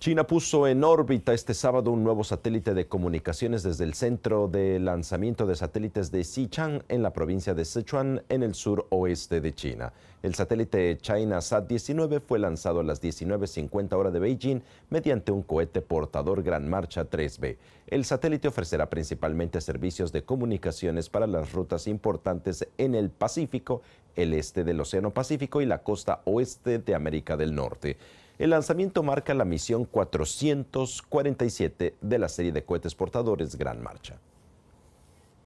China puso en órbita este sábado un nuevo satélite de comunicaciones desde el centro de lanzamiento de satélites de Xichang en la provincia de Sichuan, en el suroeste de China. El satélite China Sat 19 fue lanzado a las 19.50 hora de Beijing mediante un cohete portador Gran Marcha 3B. El satélite ofrecerá principalmente servicios de comunicaciones para las rutas importantes en el Pacífico, el este del Océano Pacífico y la costa oeste de América del Norte. El lanzamiento marca la misión 447 de la serie de cohetes portadores Gran Marcha.